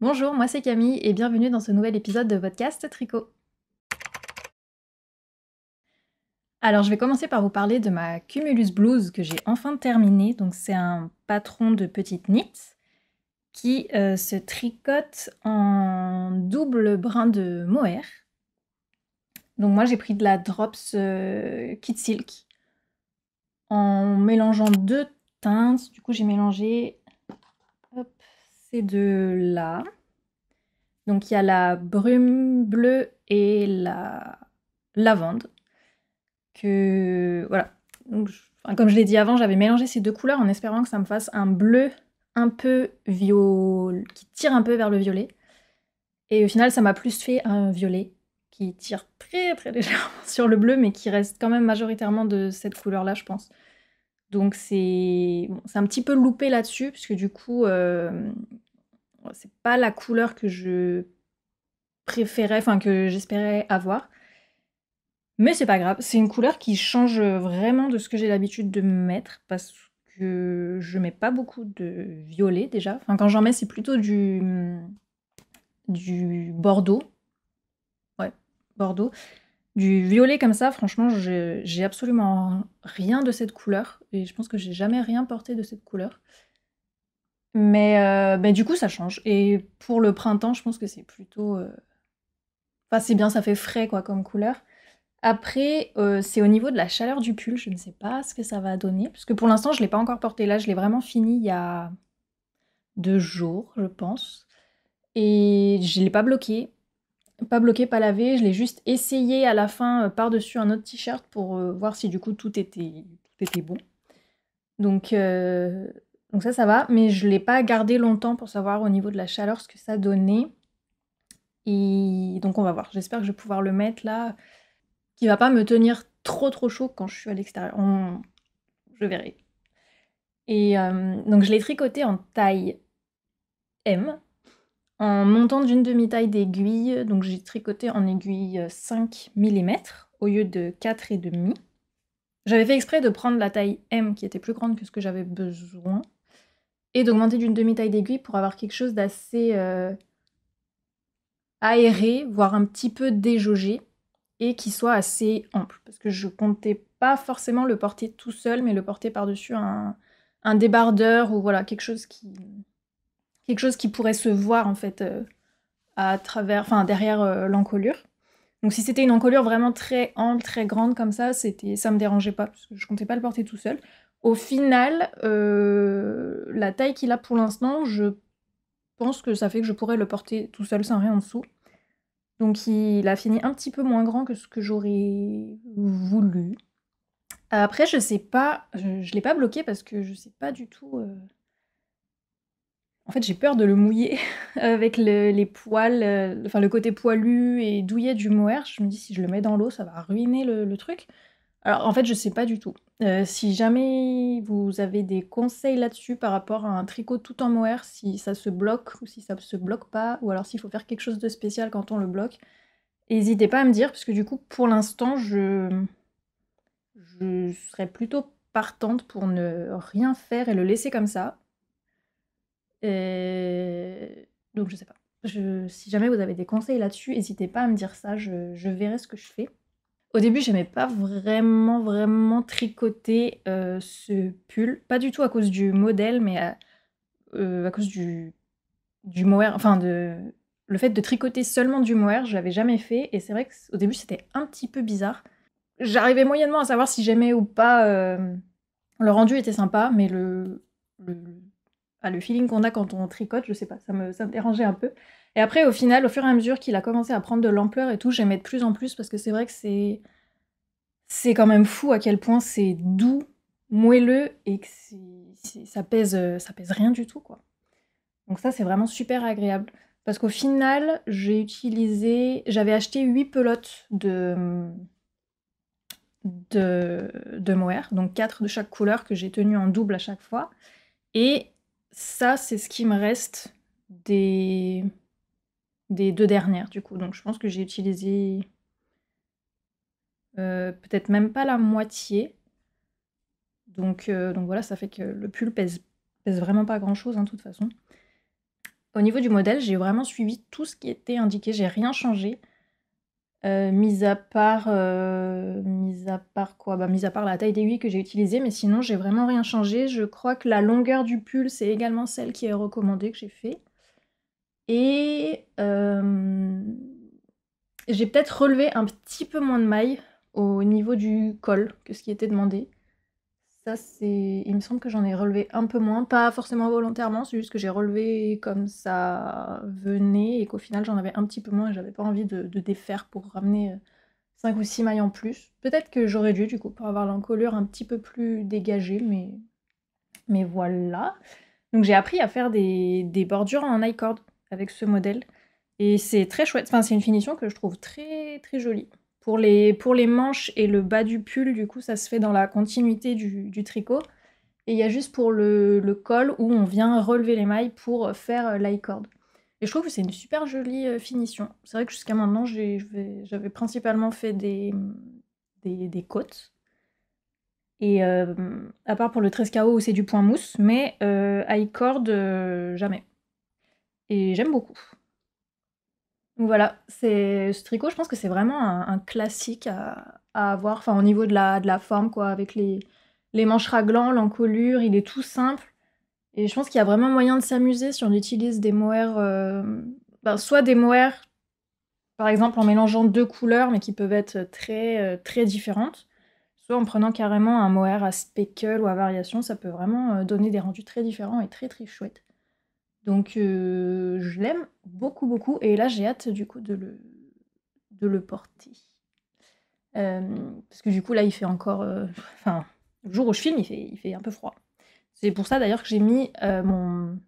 Bonjour, moi c'est Camille et bienvenue dans ce nouvel épisode de podcast Tricot. Alors je vais commencer par vous parler de ma Cumulus Blues que j'ai enfin terminée. Donc c'est un patron de petite knit qui euh, se tricote en double brin de mohair. Donc moi j'ai pris de la Drops Kit euh, Kid Silk en mélangeant deux teintes. Du coup j'ai mélangé c'est de là Donc il y a la brume bleue et la lavande. Que voilà. comme je l'ai dit avant, j'avais mélangé ces deux couleurs en espérant que ça me fasse un bleu un peu violet qui tire un peu vers le violet. Et au final, ça m'a plus fait un violet qui tire très très légèrement sur le bleu, mais qui reste quand même majoritairement de cette couleur-là, je pense. Donc c'est un petit peu loupé là-dessus, puisque du coup, euh, c'est pas la couleur que je préférais, enfin que j'espérais avoir. Mais c'est pas grave, c'est une couleur qui change vraiment de ce que j'ai l'habitude de mettre, parce que je mets pas beaucoup de violet déjà. Enfin, quand j'en mets, c'est plutôt du, du bordeaux. Ouais, bordeaux. Du violet comme ça, franchement, j'ai absolument rien de cette couleur. Et je pense que j'ai jamais rien porté de cette couleur. Mais euh, du coup, ça change. Et pour le printemps, je pense que c'est plutôt. Euh, enfin, c'est bien, ça fait frais quoi comme couleur. Après, euh, c'est au niveau de la chaleur du pull. Je ne sais pas ce que ça va donner. Parce que pour l'instant, je ne l'ai pas encore porté là. Je l'ai vraiment fini il y a deux jours, je pense. Et je ne l'ai pas bloqué pas bloqué, pas lavé. Je l'ai juste essayé à la fin euh, par-dessus un autre t-shirt pour euh, voir si du coup tout était, était bon. Donc, euh, donc ça, ça va. Mais je ne l'ai pas gardé longtemps pour savoir au niveau de la chaleur ce que ça donnait. Et donc on va voir. J'espère que je vais pouvoir le mettre là. Qui va pas me tenir trop trop chaud quand je suis à l'extérieur. Je verrai. Et donc je l'ai tricoté en taille M en montant d'une demi-taille d'aiguille. Donc j'ai tricoté en aiguille 5 euh, mm au lieu de et demi. J'avais fait exprès de prendre la taille M qui était plus grande que ce que j'avais besoin et d'augmenter d'une demi-taille d'aiguille pour avoir quelque chose d'assez euh, aéré, voire un petit peu déjaugé et qui soit assez ample. Parce que je comptais pas forcément le porter tout seul, mais le porter par-dessus un, un débardeur ou voilà quelque chose qui, quelque chose qui pourrait se voir en fait euh, à travers, enfin derrière euh, l'encolure. Donc si c'était une encolure vraiment très ample, très grande comme ça, c'était, ça me dérangeait pas parce que je comptais pas le porter tout seul. Au final, euh, la taille qu'il a pour l'instant, je pense que ça fait que je pourrais le porter tout seul sans rien en dessous. Donc il a fini un petit peu moins grand que ce que j'aurais voulu. Après, je sais pas, je, je l'ai pas bloqué parce que je sais pas du tout. En fait, j'ai peur de le mouiller avec le, les poils, euh, enfin le côté poilu et douillet du mohair. Je me dis, si je le mets dans l'eau, ça va ruiner le, truc. Alors, en fait, je sais pas du tout. Euh, si jamais vous avez des conseils là-dessus par rapport à un tricot tout en mohair, si ça se bloque ou si ça se bloque pas, ou alors s'il faut faire quelque chose de spécial quand on le bloque, n'hésitez pas à me dire, parce que du coup, pour l'instant, je... je serais plutôt partante pour ne rien faire et le laisser comme ça. Euh, donc je sais pas. si jamais vous avez des conseils là-dessus, n'hésitez pas à me dire ça, je, verrai ce que je fais. Au début, j'aimais pas vraiment, vraiment tricoter euh, ce pull. Pas du tout à cause du modèle, mais euh, à, cause du, du mohair. Enfin, de, le fait de tricoter seulement du mohair, je l'avais jamais fait. Et c'est vrai qu'au début, c'était un petit peu bizarre. J'arrivais moyennement à savoir si j'aimais ou pas. le rendu était sympa, mais le, le le feeling qu'on a quand on tricote, je sais pas, ça me, ça dérangeait un peu. Et après, au final, au fur et à mesure qu'il a commencé à prendre de l'ampleur et tout, j'aimais de plus en plus parce que c'est vrai que c'est. C'est quand même fou à quel point c'est doux, moelleux et que ça, pèse, ça pèse rien du tout, quoi. Donc, ça, c'est vraiment super agréable. Parce qu'au final, j'ai utilisé. J'avais acheté 8 pelotes de. De, de mohair, donc 4 de chaque couleur que j'ai tenu en double à chaque fois. Et ça, c'est ce qui me reste des... des deux dernières, du coup. Donc, je pense que j'ai utilisé euh, peut-être même pas la moitié. Donc, euh, donc voilà, ça fait que le pull pèse, pèse vraiment pas grand-chose, hein, de toute façon. Au niveau du modèle, j'ai vraiment suivi tout ce qui était indiqué, j'ai rien changé. Euh, mis à part, euh, à part quoi bah, à part la taille d'aiguille que j'ai utilisée, mais sinon j'ai vraiment rien changé. Je crois que la longueur du pull c'est également celle qui est recommandée que j'ai fait. Et euh, j'ai peut-être relevé un petit peu moins de mailles au niveau du col que ce qui était demandé c'est. Il me semble que j'en ai relevé un peu moins. Pas forcément volontairement, c'est juste que j'ai relevé comme ça venait et qu'au final, j'en avais un petit peu moins et j'avais pas envie de, défaire pour ramener 5 euh, ou 6 mailles en plus. Peut-être que j'aurais dû, du coup, pour avoir l'encolure un petit peu plus dégagée, mais. Mais voilà. Donc, j'ai appris à faire des, des bordures en icord avec ce modèle. Et c'est très chouette. Enfin, c'est une finition que je trouve très, très jolie. Pour les, pour les manches et le bas du pull, du coup, ça se fait dans la continuité du, tricot. Et il y a juste pour le, col où on vient relever les mailles pour faire euh, l'I-cord Et je trouve que c'est une super jolie euh, finition. C'est vrai que jusqu'à maintenant, j'avais principalement fait des, des, côtes. Et euh, à part pour le 13 KO où c'est du point mousse, mais euh, cord, jamais. Et j'aime beaucoup. Voilà, c'est ce tricot, je pense que c'est vraiment un, classique à, avoir, enfin au niveau de la, forme, quoi, avec les, les manches raglans, l'encolure, il est tout simple. Et je pense qu'il y a vraiment moyen de s'amuser si on utilise des mohair, euh, ben, soit des mohair, par exemple en mélangeant deux couleurs, mais qui peuvent être très, euh, très différentes, soit en prenant carrément un mohair à speckle ou à variation, ça peut vraiment euh, donner des rendus très différents et très très chouettes. Donc euh, je l'aime beaucoup beaucoup et là j'ai hâte du coup de le, le porter. Euh, parce que du coup là il fait encore... Euh, enfin, le jour où je filme il fait, il fait un peu froid. C'est pour ça d'ailleurs que j'ai mis mon,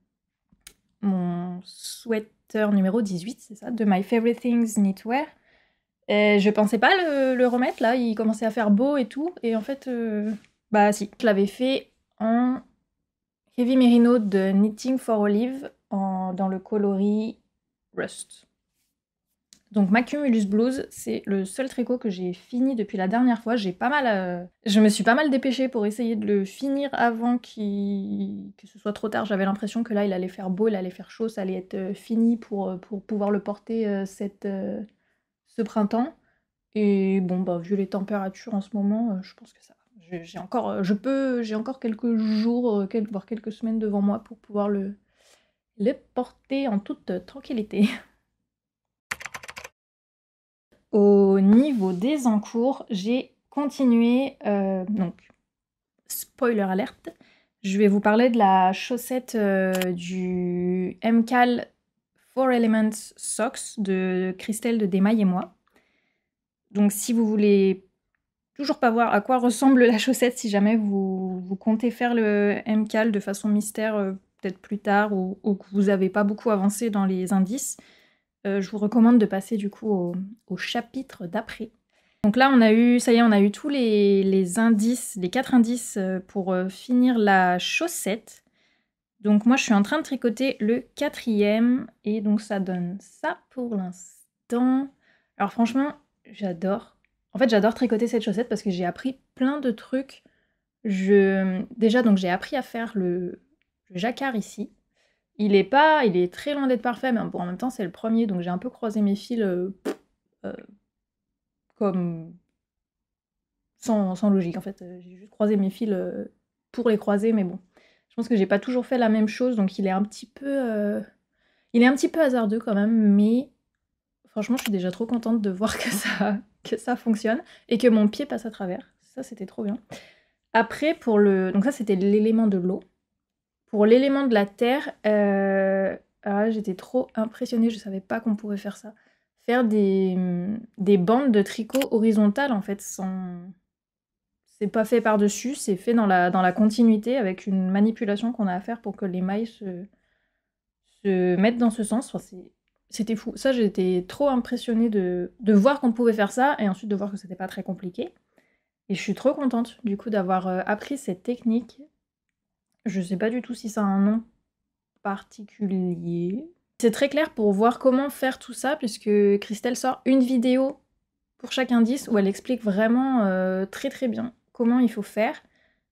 mon sweater numéro 18, c'est ça, de My Favorite Things Knitwear. je pensais pas le, le, remettre là, il commençait à faire beau et tout. Et en fait, bah si, je l'avais fait en Heavy Merino de Knitting for Olive en, dans le coloris Rust. Donc ma Cumulus Blues, c'est le seul tricot que j'ai fini depuis la dernière fois. J'ai pas mal, euh, je me suis pas mal dépêchée pour essayer de le finir avant qu que ce soit trop tard. J'avais l'impression que là, il allait faire beau, il allait faire chaud, ça allait être euh, fini pour, euh, pour pouvoir le porter cette, ce printemps. Et bon, bah, vu les températures en ce moment, je pense que ça j'ai encore, euh, je peux, j'ai encore quelques jours, euh, quelques, voire quelques semaines devant moi pour pouvoir le, le porter en toute euh, tranquillité. Au niveau des encours, j'ai continué, donc spoiler alerte, je vais vous parler de la chaussette du MCAL Four Elements Socks de Christelle de Démail et moi. Donc si vous voulez toujours pas voir à quoi ressemble la chaussette si jamais vous, vous comptez faire le MCAL de façon mystère euh, peut-être plus tard ou, que vous n'avez pas beaucoup avancé dans les indices. Euh, je vous recommande de passer du coup au, chapitre d'après. Donc là, on a eu, ça y est, on a eu tous les, les indices, les quatre indices euh, pour finir la chaussette. Donc moi, je suis en train de tricoter le quatrième et donc ça donne ça pour l'instant. Alors franchement, j'adore en fait, j'adore tricoter cette chaussette parce que j'ai appris plein de trucs. Je... Déjà, donc j'ai appris à faire le, jacquard ici. Il est pas, il est très loin d'être parfait, mais en même temps, c'est le premier, donc j'ai un peu croisé mes fils euh, euh, comme sans, logique. En fait, euh, j'ai juste croisé mes fils pour les croiser, mais bon, je pense que j'ai pas toujours fait la même chose, donc il est un petit peu, il est un petit peu hasardeux quand même, mais franchement, je suis déjà trop contente de voir que ça, que ça fonctionne et que mon pied passe à travers. Ça, c'était trop bien. Après, pour le. Donc, ça, c'était l'élément de l'eau. Pour l'élément de la terre, euh, ah, j'étais trop impressionnée, je ne savais pas qu'on pouvait faire ça. Faire des, des bandes de tricot horizontales, en fait, sans. C'est pas fait par-dessus, c'est fait dans la, dans la continuité avec une manipulation qu'on a à faire pour que les mailles se, se mettent dans ce sens. Enfin, c'est c'était fou. Ça, j'étais trop impressionnée de, voir qu'on pouvait faire ça et ensuite de voir que c'était pas très compliqué. Et je suis trop contente du coup d'avoir euh, appris cette technique. Je sais pas du tout si ça a un nom particulier. C'est très clair pour voir comment faire tout ça puisque Christelle sort une vidéo pour chaque indice où elle explique vraiment euh, très très bien comment il faut faire.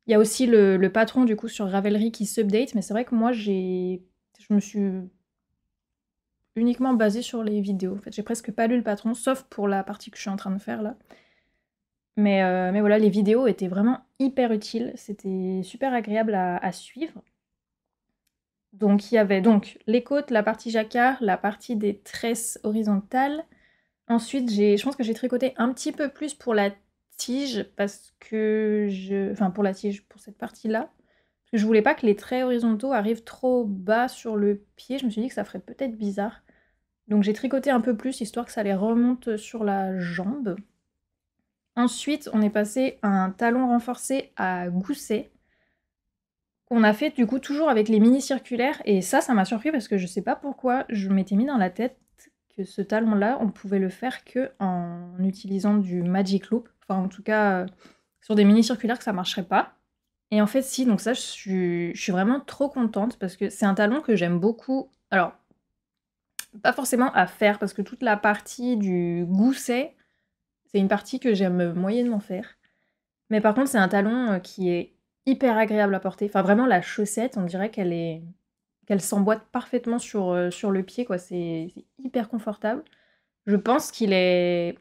Il y a aussi le, patron du coup sur Ravelry qui s'update, mais c'est vrai que moi j'ai, je me suis uniquement basé sur les vidéos. En fait, j'ai presque pas lu le patron, sauf pour la partie que je suis en train de faire là. Mais, euh, mais voilà, les vidéos étaient vraiment hyper utiles. C'était super agréable à, suivre. Donc il y avait donc les côtes, la partie jacquard, la partie des tresses horizontales. Ensuite, je pense que j'ai tricoté un petit peu plus pour la tige parce que je, enfin pour la tige, pour cette partie-là, parce que je voulais pas que les traits horizontaux arrivent trop bas sur le pied. Je me suis dit que ça ferait peut-être bizarre. Donc j'ai tricoté un peu plus, histoire que ça les remonte sur la jambe. Ensuite, on est passé à un talon renforcé à gousset qu'on a fait du coup toujours avec les mini circulaires. Et ça, ça m'a surpris parce que je sais pas pourquoi je m'étais mis dans la tête que ce talon-là, on pouvait le faire que en utilisant du magic loop. Enfin, en tout cas, euh, sur des mini circulaires, que ça marcherait pas. Et en fait, si, donc ça, je suis, je suis vraiment trop contente parce que c'est un talon que j'aime beaucoup. Alors, pas forcément à faire, parce que toute la partie du gousset, c'est une partie que j'aime moyennement faire. Mais par contre, c'est un talon euh, qui est hyper agréable à porter. Enfin, vraiment, la chaussette, on dirait qu'elle est qu'elle s'emboîte parfaitement sur, euh, sur le pied, quoi. C'est hyper confortable. Je pense qu'il est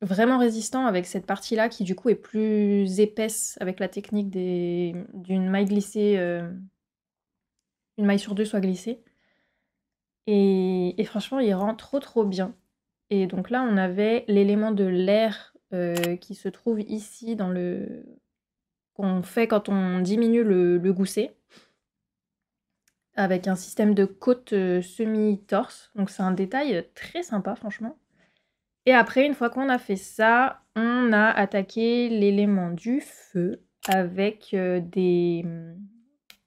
vraiment résistant avec cette partie-là qui, du coup, est plus épaisse avec la technique d'une maille glissée, euh, une maille sur deux soit glissée. Et, franchement, il rend trop trop bien. Et donc là, on avait l'élément de l'air euh, qui se trouve ici dans le qu'on fait quand on diminue le, gousset avec un système de côte euh, semi-torse. Donc c'est un détail très sympa franchement. Et après, une fois qu'on a fait ça, on a attaqué l'élément du feu avec euh, des...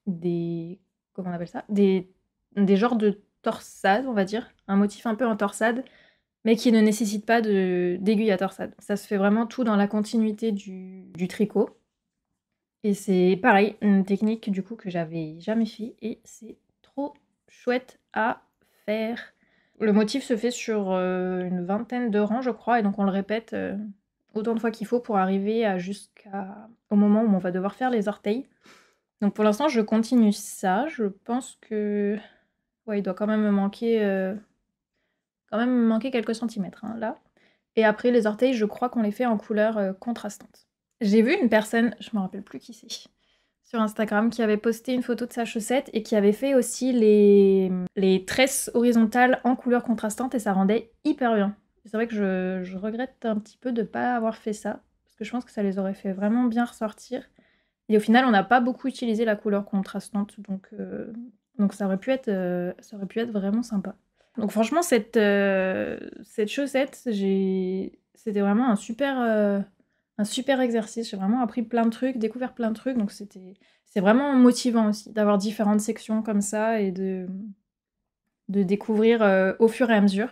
des comment on appelle ça des, des genres de torsade, on va dire, un motif un peu en torsade, mais qui ne nécessite pas d'aiguille à torsade. Ça se fait vraiment tout dans la continuité du, tricot. Et c'est pareil, une technique du coup que j'avais jamais fait et c'est trop chouette à faire. Le motif se fait sur euh, une vingtaine de rangs, je crois, et donc on le répète euh, autant de fois qu'il faut pour arriver jusqu'au moment où on va devoir faire les orteils. Donc pour l'instant, je continue ça. Je pense que il doit quand même me manquer, euh, quand même manquer quelques centimètres hein, là. Et après, les orteils, je crois qu'on les fait en couleur euh, contrastante. J'ai vu une personne, je me rappelle plus qui c'est, sur Instagram, qui avait posté une photo de sa chaussette et qui avait fait aussi les, les tresses horizontales en couleur contrastante et ça rendait hyper bien. C'est vrai que je, je, regrette un petit peu de ne pas avoir fait ça, parce que je pense que ça les aurait fait vraiment bien ressortir. Et au final, on n'a pas beaucoup utilisé la couleur contrastante, donc euh, donc ça aurait pu être, euh, ça aurait pu être vraiment sympa. Donc franchement, cette, euh, cette chaussette, c'était vraiment un super, euh, un super exercice. J'ai vraiment appris plein de trucs, découvert plein de trucs. Donc c'était, c'est vraiment motivant aussi d'avoir différentes sections comme ça et de, de découvrir au fur et à mesure.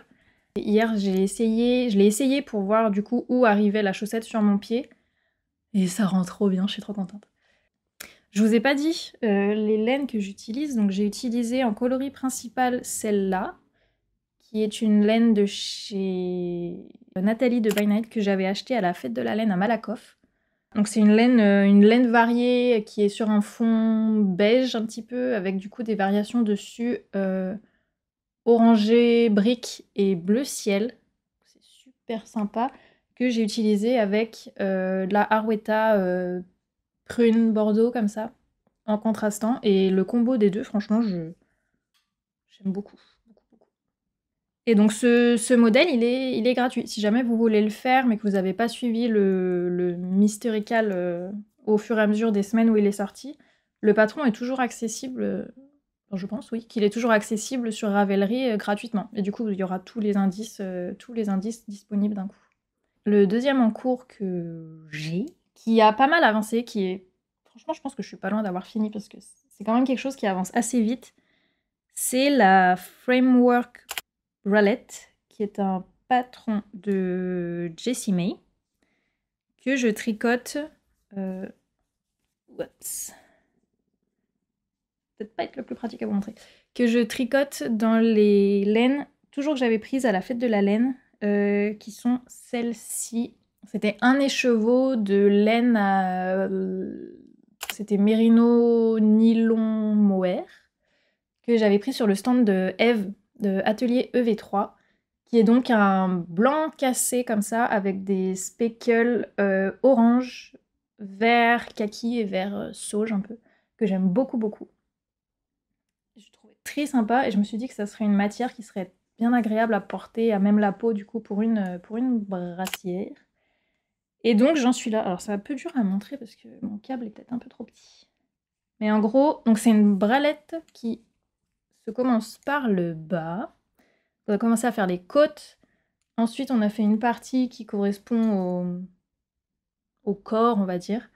hier, j'ai essayé, je l'ai essayé pour voir du coup où arrivait la chaussette sur mon pied. Et ça rend trop bien, je suis trop contente. Je vous ai pas dit euh, les laines que j'utilise. Donc j'ai utilisé en coloris principal celle-là, qui est une laine de chez Nathalie de By Night que j'avais achetée à la fête de la laine à Malakoff. Donc c'est une laine, euh, une laine variée qui est sur un fond beige un petit peu, avec du coup des variations dessus euh, orangé, brique et bleu ciel. C'est super sympa que j'ai utilisé avec de euh, la Arweta prune, bordeaux, comme ça, en contrastant. Et le combo des deux, franchement, je j'aime beaucoup. Et donc ce, modèle, il est, il est gratuit. Si jamais vous voulez le faire, mais que vous n'avez pas suivi le, le euh, au fur et à mesure des semaines où il est sorti, le patron est toujours accessible, euh, je pense, oui, qu'il est toujours accessible sur Ravelry euh, gratuitement. Et du coup, il y aura tous les indices, tous les indices disponibles d'un coup. Le deuxième en cours que j'ai, qui a pas mal avancé, qui est. Franchement, je pense que je suis pas loin d'avoir fini parce que c'est quand même quelque chose qui avance assez vite. C'est la Framework Rallet, qui est un patron de Jessie May, que je tricote. Euh... Peut-être pas être le plus pratique à vous montrer. Que je tricote dans les laines, toujours que j'avais prises à la fête de la laine, euh, qui sont celles-ci c'était un écheveau de laine C'était Merino Nylon Mohair que j'avais pris sur le stand de Eve de Atelier EV3 qui est donc un blanc cassé comme ça avec des speckles euh, orange, vert kaki et vert euh, sauge un peu que j'aime beaucoup beaucoup. Je trouvais très sympa et je me suis dit que ça serait une matière qui serait bien agréable à porter à même la peau du coup pour une pour une brassière. Et donc j'en suis là. Alors ça va peu dur à montrer parce que mon câble est peut-être un peu trop petit. Mais en gros, donc c'est une bralette qui se commence par le bas. On a commencé à faire les côtes. Ensuite, on a fait une partie qui correspond au, au corps, on va dire.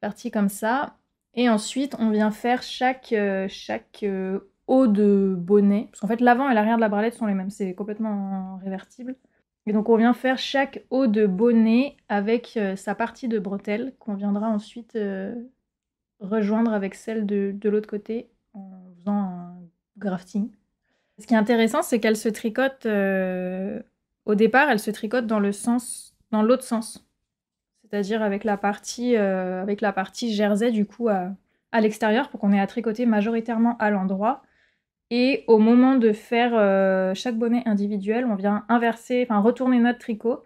Partie comme ça. Et ensuite, on vient faire chaque, euh, chaque euh, haut de bonnet. Parce qu'en fait, l'avant et l'arrière de la bralette sont les mêmes. C'est complètement révertible. Et donc on vient faire chaque haut de bonnet avec euh, sa partie de bretelle qu'on viendra ensuite euh, rejoindre avec celle de, l'autre côté en faisant un grafting. Ce qui est intéressant, c'est qu'elle se tricote euh, au départ, elle se tricote dans le sens, dans l'autre sens, c'est-à-dire avec la partie, avec la partie jersey du coup à, à l'extérieur pour qu'on ait à tricoter majoritairement à l'endroit et au moment de faire euh, chaque bonnet individuel, on vient inverser, enfin retourner notre tricot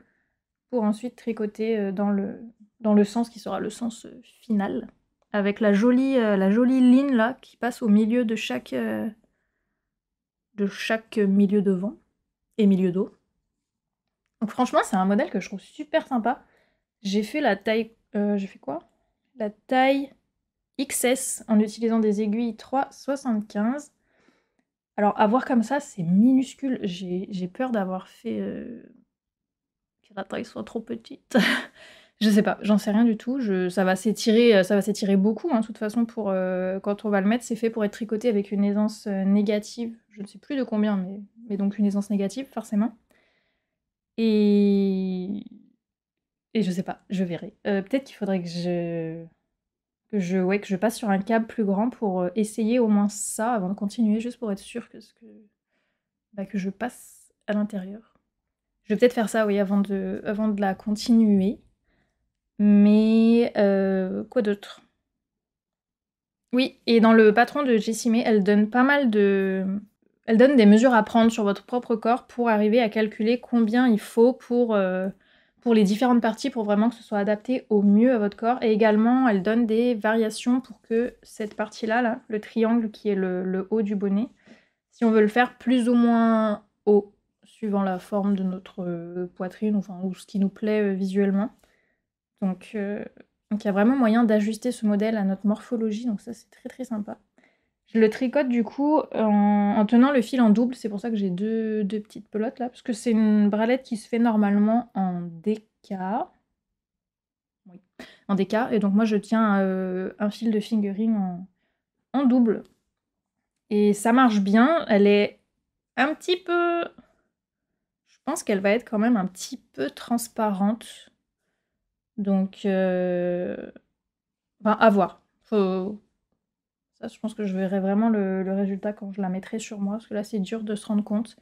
pour ensuite tricoter euh, dans le, dans le sens qui sera le sens euh, final. Avec la jolie, la jolie ligne là qui passe au milieu de chaque, de chaque milieu devant et milieu d'eau. Donc franchement, c'est un modèle que je trouve super sympa. J'ai fait la taille... J'ai fait quoi La taille XS en utilisant des aiguilles 3,75 alors, avoir comme ça, c'est minuscule. J'ai peur d'avoir fait. Euh, que la taille soit trop petite. je sais pas, j'en sais rien du tout. Je, ça va s'étirer, euh, ça va s'étirer beaucoup. Hein, de toute façon, pour, euh, quand on va le mettre, c'est fait pour être tricoté avec une aisance négative. Je ne sais plus de combien, mais, mais donc une aisance négative, forcément. Et. Et je sais pas, je verrai. Peut-être qu'il faudrait que je que je, que je passe sur un câble plus grand pour euh, essayer au moins ça avant de continuer, juste pour être sûr que, ce que, bah, que je passe à l'intérieur. Je vais peut-être faire ça, oui, avant de, avant de la continuer. Mais euh, quoi d'autre Oui, et dans le patron de Jessime, elle donne pas mal de... Elle donne des mesures à prendre sur votre propre corps pour arriver à calculer combien il faut pour... Euh, pour les différentes parties pour vraiment que ce soit adapté au mieux à votre corps. Et également, elle donne des variations pour que cette partie-là, là, le triangle qui est le, haut du bonnet, si on veut le faire plus ou moins haut, suivant la forme de notre euh, poitrine, enfin, ou ce qui nous plaît euh, visuellement. Donc, euh, donc il y a vraiment moyen d'ajuster ce modèle à notre morphologie, donc ça c'est très très sympa. Je le tricote du coup en, tenant le fil en double. C'est pour ça que j'ai deux, petites pelotes là. Parce que c'est une bralette qui se fait normalement en DK. Oui, en DK. Et donc moi je tiens euh, un fil de fingering en, double. Et ça marche bien. Elle est un petit peu... Je pense qu'elle va être quand même un petit peu transparente. Donc... Euh, enfin, à voir. Faut je pense que je verrai vraiment le, résultat quand je la mettrai sur moi, parce que là, c'est dur de se rendre compte.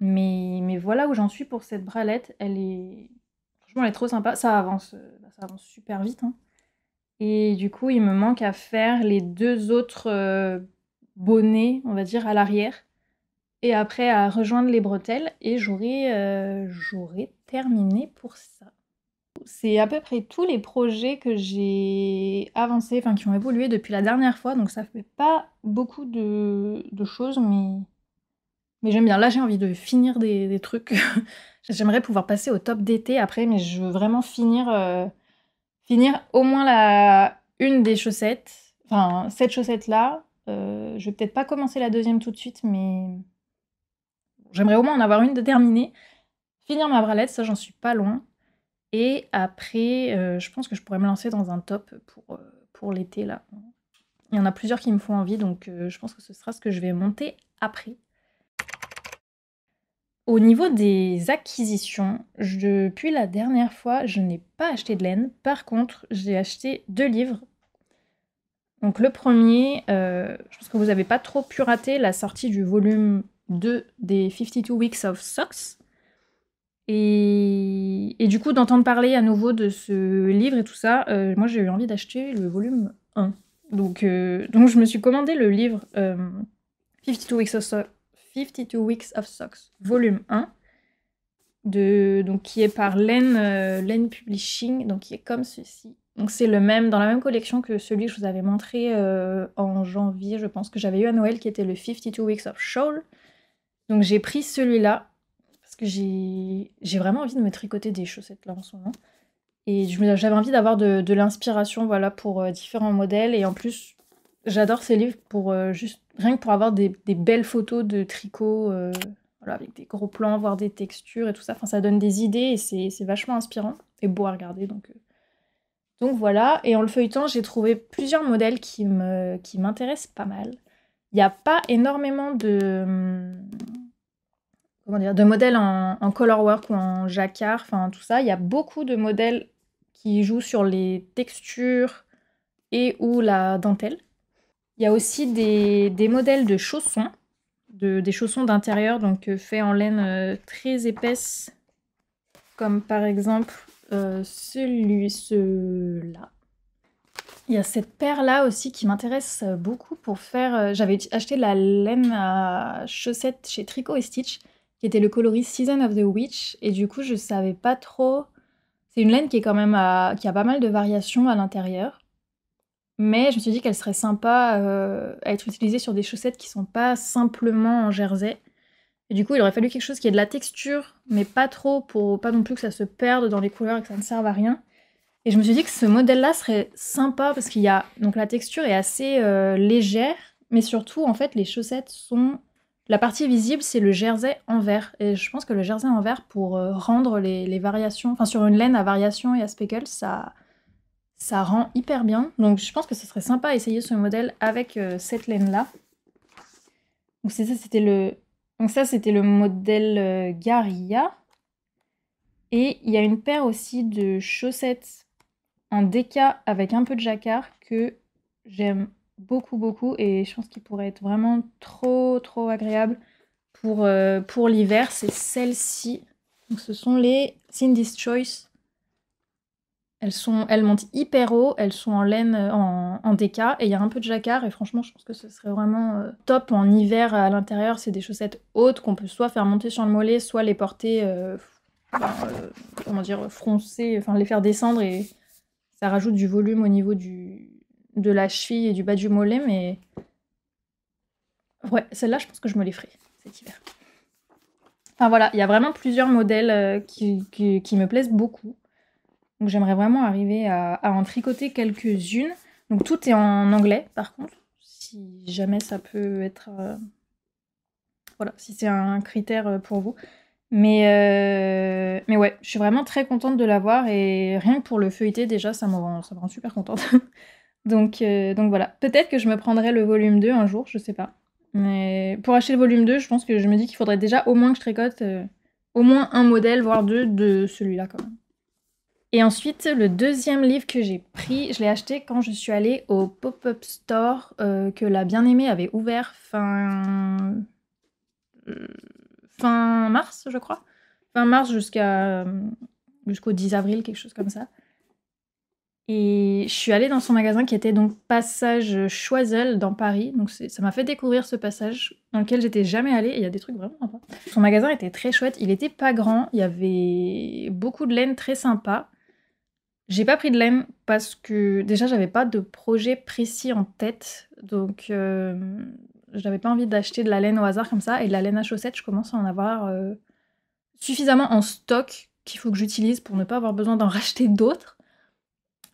Mais, mais voilà où j'en suis pour cette bralette. Elle est. Franchement, elle est trop sympa. Ça avance, euh, ça avance super vite. Hein. Et du coup, il me manque à faire les deux autres euh, bonnets, on va dire, à l'arrière. Et après, à rejoindre les bretelles. Et j'aurai euh, terminé pour ça. C'est à peu près tous les projets que j'ai avancés, enfin qui ont évolué depuis la dernière fois, donc ça fait pas beaucoup de, choses, mais, mais j'aime bien. Là, j'ai envie de finir des, trucs. J'aimerais pouvoir passer au top d'été après, mais je veux vraiment finir, euh, finir au moins la, une des chaussettes, enfin cette chaussette-là. Euh, je vais peut-être pas commencer la deuxième tout de suite, mais j'aimerais au moins en avoir une de terminée. Finir ma bralette, ça j'en suis pas loin. Et après, euh, je pense que je pourrais me lancer dans un top pour, euh, pour l'été là. Il y en a plusieurs qui me font envie, donc euh, je pense que ce sera ce que je vais monter après. Au niveau des acquisitions, depuis la dernière fois, je n'ai pas acheté de laine. Par contre, j'ai acheté deux livres. Donc le premier, je pense que vous n'avez pas trop pu rater la sortie du volume 2 des 52 Weeks of Socks et, du coup, d'entendre parler à nouveau de ce livre et tout ça, euh, moi j'ai eu envie d'acheter le volume 1. Donc, euh, donc je me suis commandé le livre 52, euh, Weeks of 52 Weeks of Socks, volume 1, de, donc, qui est par Len, Publishing, donc qui est comme ceci. Donc c'est le même, dans la même collection que celui que je vous avais montré en janvier, je pense, que j'avais eu à Noël, qui était le 52 Weeks of Shawl. Donc j'ai pris celui-là parce j'ai vraiment envie de me tricoter des chaussettes là en ce moment. Et j'avais envie d'avoir de, l'inspiration voilà, pour euh, différents modèles. Et en plus, j'adore ces livres pour euh, juste rien que pour avoir des, belles photos de tricot euh, voilà, avec des gros plans, voir des textures et tout ça. Enfin, ça donne des idées et c'est vachement inspirant et beau à regarder. Donc, donc voilà. Et en le feuilletant, j'ai trouvé plusieurs modèles qui m'intéressent qui pas mal. Il n'y a pas énormément de. Hum, de modèles en, color work ou en jacquard, enfin tout ça. Il y a beaucoup de modèles qui jouent sur les textures et ou la dentelle. Il y a aussi des, modèles de chaussons, des chaussons d'intérieur, donc euh, faits en laine euh, très épaisse, comme par exemple euh, celui là Il y a cette paire-là aussi qui m'intéresse beaucoup pour faire... J'avais acheté la laine à chaussettes chez Tricot et Stitch le coloris Season of the Witch. Et du coup, je savais pas trop. C'est une laine qui est quand même qui a pas mal de variations à l'intérieur. Mais je me suis dit qu'elle serait sympa euh, à être utilisée sur des chaussettes qui sont pas simplement en jersey. Et du coup, il aurait fallu quelque chose qui ait de la texture, mais pas trop pour pas non plus que ça se perde dans les couleurs et que ça ne serve à rien. Et je me suis dit que ce modèle-là serait sympa parce qu'il y a donc la texture est assez euh, légère, mais surtout en fait les chaussettes sont la partie visible, c'est le jersey en vert. Et je pense que le jersey en vert, pour euh, rendre les, variations, enfin sur une laine à variation et à speckle, ça, ça rend hyper bien. Donc je pense que ce serait sympa à essayer ce modèle avec euh, cette laine-là. Donc ça, c'était le... ça, c'était le modèle euh, Garia. Et il y a une paire aussi de chaussettes en déca avec un peu de jacquard que j'aime beaucoup, beaucoup. Et je pense qu'il pourrait être vraiment trop, trop agréable pour, euh, pour l'hiver. C'est celle-ci. Donc ce sont les Cindy's Choice. Elles, sont, elles montent hyper haut, elles sont en laine euh, en, en déca et il y a un peu de jacquard et franchement je pense que ce serait vraiment euh, top en hiver à l'intérieur. C'est des chaussettes hautes qu'on peut soit faire monter sur le mollet, soit les porter, comment dire, froncer, enfin les faire descendre et ça rajoute du volume au niveau du, de la cheville et du bas du mollet, mais... Ouais, celle-là, je pense que je me les ferai cet hiver. Enfin voilà, il y a vraiment plusieurs modèles euh, qui, me plaisent beaucoup. Donc j'aimerais vraiment arriver à, en tricoter quelques-unes. Donc tout est en anglais, par contre, si jamais ça peut être... Euh, voilà, si c'est un critère euh, pour vous. Mais, mais ouais, je suis vraiment très contente de l'avoir et rien que pour le feuilleter, déjà, ça ça me rend super contente. Donc, euh, donc voilà. Peut-être que je me prendrai le volume 2 un jour, je sais pas. Mais pour acheter le volume 2, je pense que je me dis qu'il faudrait déjà au moins que je tricote euh, au moins un modèle, voire deux, de celui-là quand même. Et ensuite, le deuxième livre que j'ai pris, je l'ai acheté quand je suis allée au pop-up store euh, que la bien-aimée avait ouvert fin... fin mars, je crois. Fin mars jusqu'à jusqu'au 10 avril, quelque chose comme ça. Et je suis allée dans son magasin qui était donc Passage Choiseul dans Paris. Donc ça m'a fait découvrir ce passage dans lequel j'étais jamais allée. Et il y a des trucs vraiment sympas. Son magasin était très chouette. Il était pas grand. Il y avait beaucoup de laine très sympa. J'ai pas pris de laine parce que déjà j'avais pas de projet précis en tête. Donc euh, je n'avais pas envie d'acheter de la laine au hasard comme ça. Et de la laine à chaussettes, je commence à en avoir euh, suffisamment en stock qu'il faut que j'utilise pour ne pas avoir besoin d'en racheter d'autres.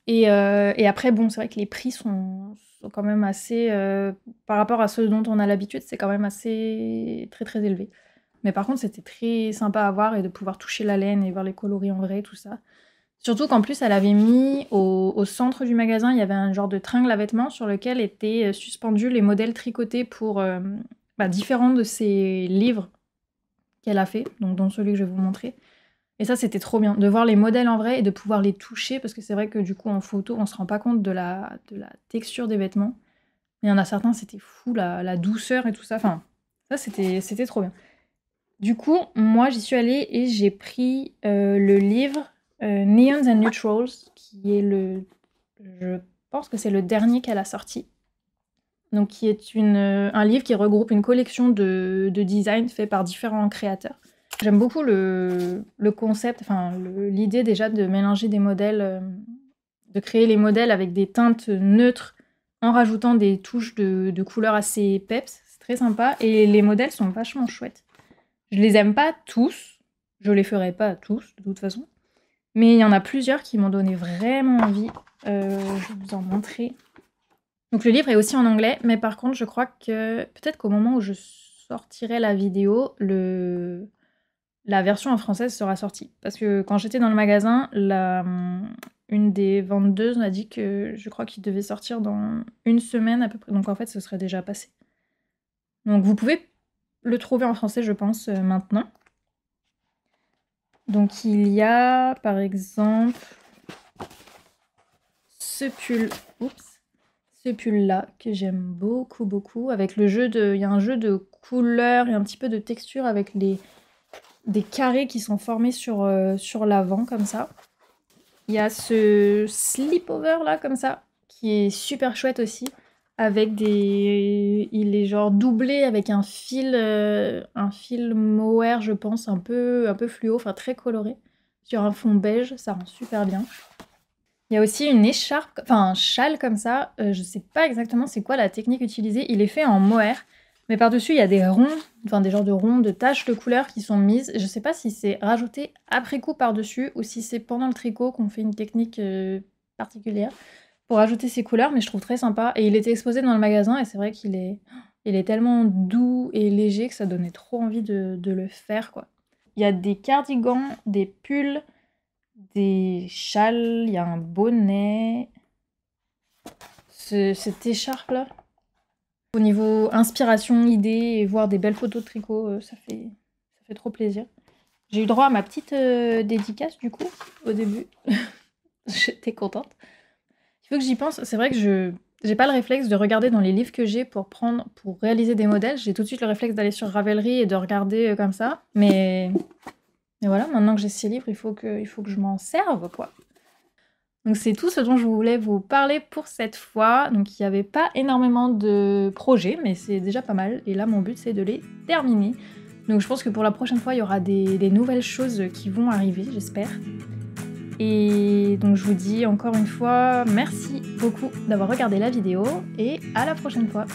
Euh, et, après, bon, c'est vrai que les prix sont, quand même assez, euh, par rapport à ceux dont on a l'habitude, c'est quand même assez très très élevé. Mais par contre, c'était très sympa à voir et de pouvoir toucher la laine et voir les coloris en vrai, tout ça. Surtout qu'en plus, elle avait mis au, centre du magasin, il y avait un genre de tringle à vêtements sur lequel étaient euh, suspendus les modèles tricotés pour bah, différents de ses livres qu'elle a fait, donc dont celui que je vais vous montrer. Et ça, c'était trop bien, de voir les modèles en vrai et de pouvoir les toucher, parce que c'est vrai que du coup, en photo, on ne se rend pas compte de la, la texture des vêtements. Il y en a certains, c'était fou, la, douceur et tout ça. Enfin, ça, c'était trop bien. Du coup, moi, j'y suis allée et j'ai pris euh, le livre euh, Neons and Neutrals, qui est le. Je pense que c'est le dernier qu'elle a sorti. Donc, qui est une, euh, un livre qui regroupe une collection de, de faits par différents créateurs. J'aime beaucoup le, concept, enfin l'idée déjà de mélanger des modèles, euh, de créer les modèles avec des teintes neutres en rajoutant des touches de, couleurs assez peps. C'est très sympa et les modèles sont vachement chouettes. Je les aime pas tous, je les ferai pas tous de toute façon, mais il y en a plusieurs qui m'ont donné vraiment envie. Euh, je vais vous en montrer. Donc le livre est aussi en anglais, mais par contre je crois que peut-être qu'au moment où je sortirai la vidéo, le la version en française sera sortie. Parce que quand j'étais dans le magasin, euh, une des vendeuses m'a dit que je crois qu'il devait sortir dans une semaine à peu près. Donc en fait, ce serait déjà passé. Donc vous pouvez le trouver en français, je pense, euh, maintenant. Donc il y a, par exemple, ce pull. Oups. Ce pull-là que j'aime beaucoup, beaucoup. Avec le jeu de. Il y a un jeu de couleurs et un petit peu de texture avec les des carrés qui sont formés sur, euh, sur l'avant comme ça. Il y a ce slipover là comme ça qui est super chouette aussi avec des il est genre doublé avec un fil euh, un fil mohair je pense un peu un peu fluo enfin très coloré sur un fond beige ça rend super bien. Il y a aussi une écharpe enfin un châle comme ça, je euh, je sais pas exactement c'est quoi la technique utilisée, il est fait en mohair mais par-dessus, il y a des ronds, enfin des genres de ronds, de taches de couleur qui sont mises. Je ne sais pas si c'est rajouté après coup par-dessus ou si c'est pendant le tricot qu'on fait une technique euh, particulière pour ajouter ces couleurs, mais je trouve très sympa. Et il était exposé dans le magasin et c'est vrai qu'il est, il est tellement doux et léger que ça donnait trop envie de, le faire, quoi. Il y a des cardigans, des pulls, des châles, il y a un bonnet. Ce, cette écharpe là, au niveau inspiration, idées, et voir des belles photos de tricot, euh, ça, fait, ça fait trop plaisir. J'ai eu droit à ma petite euh, dédicace du coup au début. J'étais contente. Il faut que j'y pense. C'est vrai que je n'ai pas le réflexe de regarder dans les livres que j'ai pour prendre pour réaliser des modèles. J'ai tout de suite le réflexe d'aller sur Ravelry et de regarder euh, comme ça. Mais, mais voilà, maintenant que j'ai ces livres, il faut que il faut que je m'en serve quoi. Donc c'est tout ce dont je voulais vous parler pour cette fois. Donc il n'y avait pas énormément de projets, mais c'est déjà pas mal. Et là, mon but, c'est de les terminer. Donc je pense que pour la prochaine fois, il y aura des, des nouvelles choses qui vont arriver, j'espère. Et donc je vous dis encore une fois, merci beaucoup d'avoir regardé la vidéo et à la prochaine fois.